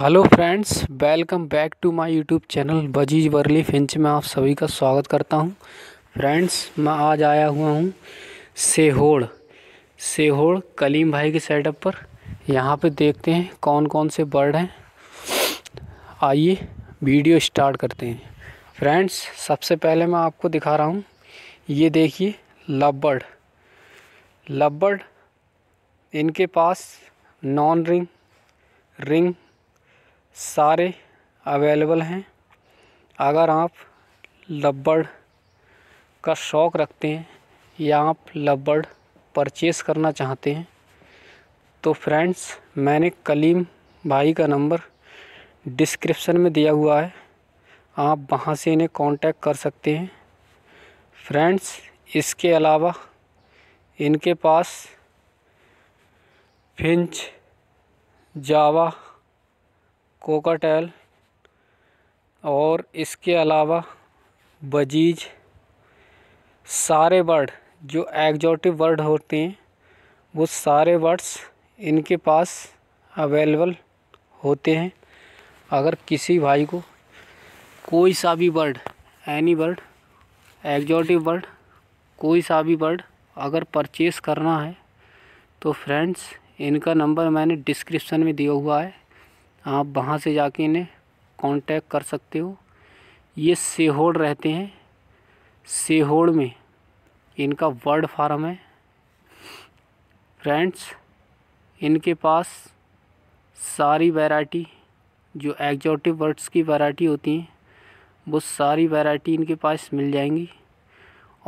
hello friends welcome back to my YouTube channel budgies world finch में आप सभी का स्वागत करता हूं फ्रेंड्स मैं आज आया हुआ हूं सेहोड़ सेहोड़ कलीम भाई के सेटअप पर यहां पे देखते हैं कौन कौन से बर्ड हैं आइए वीडियो स्टार्ट करते हैं फ्रेंड्स सबसे पहले मैं आपको दिखा रहा हूँ ये देखिए लबड़ लबड़ इनके पास नॉन रिंग रिंग सारे अवेलेबल हैं अगर आप लब्बड़ का शौक़ रखते हैं या आप लब्बड़ परचेस करना चाहते हैं तो फ्रेंड्स मैंने कलीम भाई का नंबर डिस्क्रिप्शन में दिया हुआ है आप वहाँ से इन्हें कांटेक्ट कर सकते हैं फ्रेंड्स इसके अलावा इनके पास फिंच जावा कोकाटेल और इसके अलावा बजीज सारे वर्ड जो एग्जॉटिक वर्ड होते हैं वो सारे वर्ड्स इनके पास अवेलेबल होते हैं अगर किसी भाई को कोई सा भी word any word exotic word कोई सा भी वर्ड अगर परचेस करना है तो फ्रेंड्स इनका नंबर मैंने डिस्क्रिप्शन में दिया हुआ है आप वहाँ से जाके इन्हें कांटेक्ट कर सकते हो ये सेहोड़ रहते हैं सेहोड़ में इनका वर्ड फार्म है फ्रेंड्स इनके पास सारी वैरायटी जो एग्जॉटिक बर्ड्स की वैरायटी होती हैं वो सारी वैरायटी इनके पास मिल जाएंगी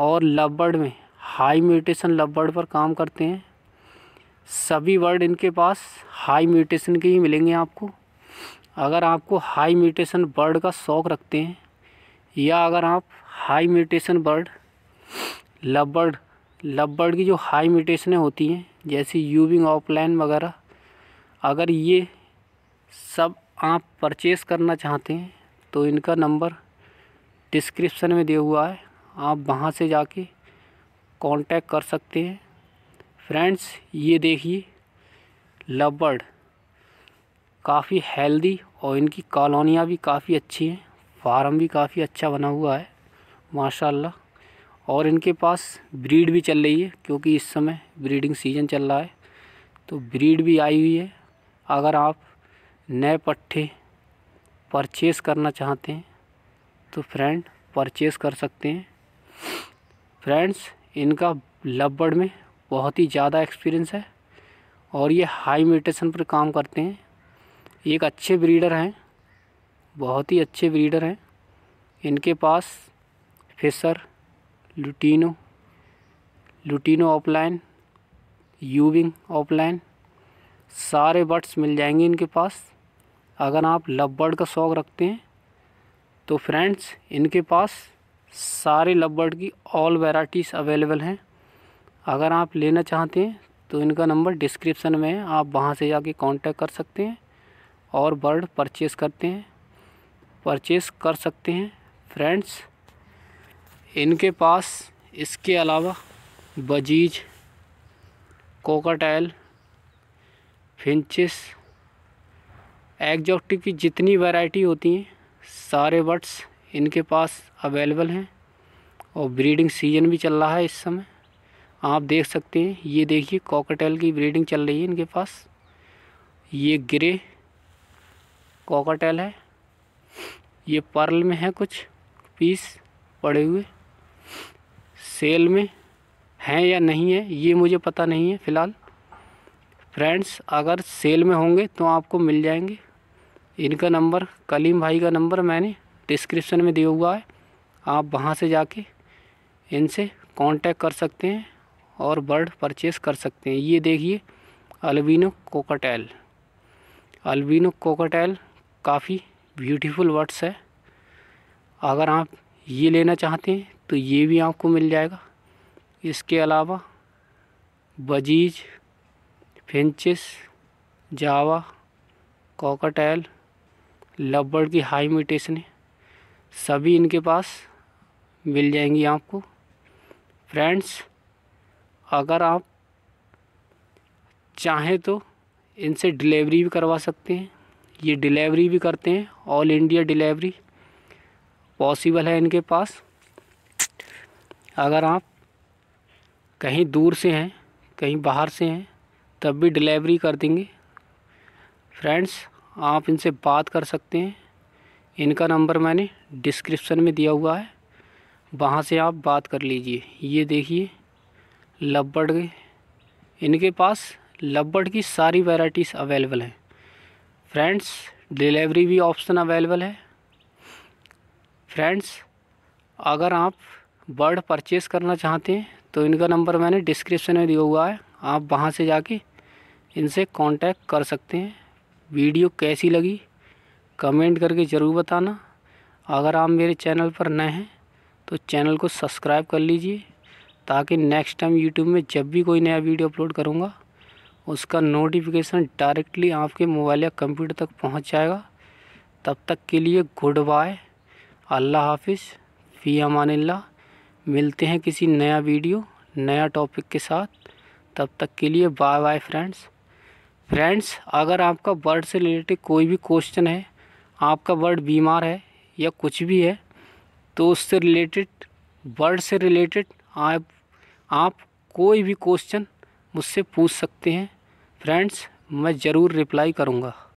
और लव में हाई म्यूटेशन लव पर काम करते हैं सभी वर्ड इनके पास हाई म्यूटेशन के ही मिलेंगे आपको अगर आपको हाई म्यूटेशन बर्ड का शौक़ रखते हैं या अगर आप high mutation bird love bird love bird की जो हाई म्यूटेशनें होती हैं जैसे यूविंग ऑफलाइन वगैरह अगर ये सब आप परचेस करना चाहते हैं तो इनका नंबर डिस्क्रिप्शन में दिया हुआ है आप वहाँ से जाके कांटेक्ट कर सकते हैं फ्रेंड्स ये देखिए लव बर्ड काफ़ी हेल्दी और इनकी कॉलोनियाँ भी काफ़ी अच्छी हैं फार्म भी काफ़ी अच्छा बना हुआ है माशाल्लाह और इनके पास ब्रीड भी चल रही है क्योंकि इस समय ब्रीडिंग सीजन चल रहा है तो ब्रीड भी आई हुई है अगर आप नए पट्ठे परचेस करना चाहते हैं तो फ्रेंड परचेस कर सकते हैं फ्रेंड्स इनका लबड़ में बहुत ही ज़्यादा एक्सपीरियंस है और ये हाई म्यूटेशन पर काम करते हैं एक अच्छे ब्रीडर हैं बहुत ही अच्छे ब्रीडर हैं इनके पास fischer lutino lutino opaline euwing opaline सारे बर्ड्स मिल जाएंगे इनके पास अगर आप लव बर्ड का शौक़ रखते हैं तो फ्रेंड्स इनके पास सारे लव बर्ड की ऑल वैराइटीज अवेलेबल हैं अगर आप लेना चाहते हैं तो इनका नंबर डिस्क्रिप्शन में है आप वहाँ से जाके कांटेक्ट कर सकते हैं और बर्ड परचेस करते हैं परचेस कर सकते हैं फ्रेंड्स इनके पास इसके अलावा बजीज कोकाटैल फिंचिस एग्जॉक्टिव की जितनी वैरायटी होती हैं सारे बर्ड्स इनके पास अवेलेबल हैं और ब्रीडिंग सीजन भी चल रहा है इस समय आप देख सकते हैं ये देखिए कॉकटेल की ब्रीडिंग चल रही है इनके पास ये ग्रे कॉकाटेल है ये पर्ल में है कुछ पीस पड़े हुए सेल में हैं या नहीं है ये मुझे पता नहीं है फ़िलहाल फ्रेंड्स अगर सेल में होंगे तो आपको मिल जाएंगे इनका नंबर कलीम भाई का नंबर मैंने डिस्क्रिप्शन में दिया हुआ है आप वहाँ से जाके इनसे कांटेक्ट कर सकते हैं और बर्ड परचेस कर सकते हैं ये देखिए अल्बिनो कोकाटेल अल्बिनो कोकाटेल काफ़ी ब्यूटीफुल वर्ड्स है अगर आप ये लेना चाहते हैं तो ये भी आपको मिल जाएगा इसके अलावा बजीज फिंचिस जावा कॉकटैल लब्बड़ की हाई म्यूटेशन सभी इनके पास मिल जाएंगी आपको फ्रेंड्स अगर आप चाहें तो इनसे डिलीवरी भी करवा सकते हैं ये डिलीवरी भी करते हैं ऑल इंडिया डिलीवरी पॉसिबल है इनके पास अगर आप कहीं दूर से हैं कहीं बाहर से हैं तब भी डिलीवरी कर देंगे फ्रेंड्स आप इनसे बात कर सकते हैं इनका नंबर मैंने डिस्क्रिप्शन में दिया हुआ है वहाँ से आप बात कर लीजिए ये देखिए लब्बड़ इनके पास लब्बड़ की सारी वैराइटीज़ अवेलेबल हैं फ्रेंड्स डिलीवरी भी ऑप्शन अवेलेबल है फ्रेंड्स अगर आप बर्ड परचेस करना चाहते हैं तो इनका नंबर मैंने डिस्क्रिप्शन में दिया हुआ है आप वहाँ से जाके इनसे कांटेक्ट कर सकते हैं वीडियो कैसी लगी कमेंट करके ज़रूर बताना अगर आप मेरे चैनल पर नए हैं तो चैनल को सब्सक्राइब कर लीजिए ताकि नेक्स्ट टाइम यूट्यूब में जब भी कोई नया वीडियो अपलोड करूँगा उसका नोटिफिकेशन डायरेक्टली आपके मोबाइल या कंप्यूटर तक पहुंच जाएगा तब तक के लिए गुड बाय अल्लाह हाफिज़ फ़ी अमानिल्ला मिलते हैं किसी नया वीडियो नया टॉपिक के साथ तब तक के लिए बाय बाय फ्रेंड्स फ्रेंड्स अगर आपका बर्ड से रिलेटेड कोई भी क्वेश्चन है आपका बर्ड बीमार है या कुछ भी है तो उससे रिलेटेड बर्ड से रिलेटेड आप आप कोई भी क्वेश्चन मुझसे पूछ सकते हैं फ्रेंड्स मैं ज़रूर रिप्लाई करूँगा